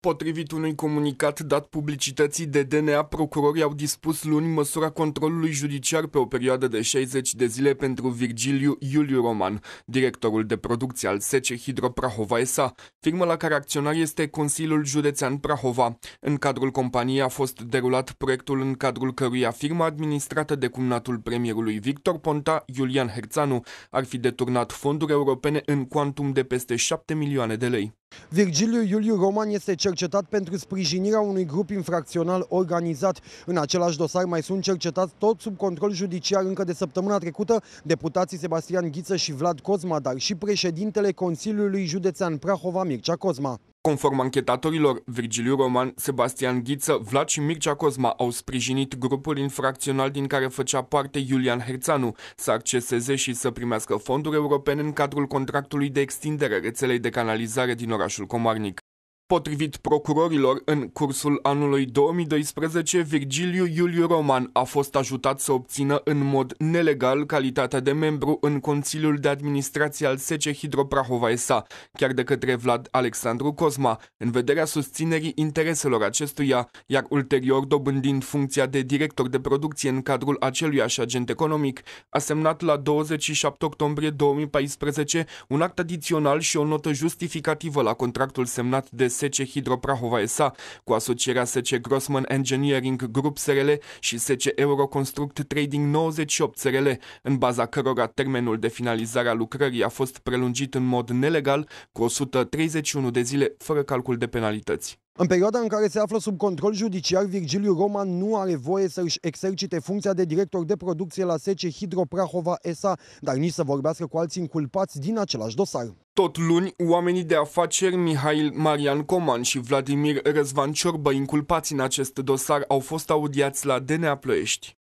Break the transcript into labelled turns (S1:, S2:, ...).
S1: Potrivit unui comunicat dat publicității de DNA, procurorii au dispus luni măsura controlului judiciar pe o perioadă de 60 de zile pentru Virgiliu Iuliu Roman, directorul de producție al Sece Hidro Prahova S.A., firmă la care acționar este Consiliul Județean Prahova. În cadrul companiei a fost derulat proiectul în cadrul căruia firma administrată de cumnatul premierului Victor Ponta, Iulian Herțanu, ar fi deturnat fonduri europene în quantum de peste 7 milioane de lei.
S2: Virgiliu Iuliu Roman este cercetat pentru sprijinirea unui grup infracțional organizat. În același dosar mai sunt cercetați tot sub control judiciar încă de săptămâna trecută deputații Sebastian Ghiță și Vlad Cozma, dar și președintele Consiliului Județean Prahova Mircea Cozma.
S1: Conform anchetatorilor, Virgiliu Roman, Sebastian Ghiță, Vlad și Mircea Cosma au sprijinit grupul infracțional din care făcea parte Iulian Herțanu să acceseze și să primească fonduri europene în cadrul contractului de extindere rețelei de canalizare din orașul Comarnic. Potrivit procurorilor, în cursul anului 2012, Virgiliu Iuliu Roman a fost ajutat să obțină în mod nelegal calitatea de membru în Consiliul de Administrație al Sece Hidroprahova SA, chiar de către Vlad Alexandru Cosma, în vederea susținerii intereselor acestuia, iar ulterior dobândind funcția de director de producție în cadrul aceluiași agent economic, a semnat la 27 octombrie 2014 un act adițional și o notă justificativă la contractul semnat de Sece Hidroprahova S.A. cu asocierea Sece Grossman Engineering Group SRL și Sece Euroconstruct Trading 98 SRL, în baza cărora termenul de finalizare a lucrării a fost prelungit în mod nelegal cu 131 de zile fără calcul de penalități.
S2: În perioada în care se află sub control judiciar, Virgiliu Roman nu are voie să își exercite funcția de director de producție la Sece Hidro Prahova SA, dar nici să vorbească cu alții inculpați din același dosar.
S1: Tot luni, oamenii de afaceri Mihail Marian Coman și Vladimir Răzvan Ciorbă, inculpați în acest dosar, au fost audiați la DNA Ploiești.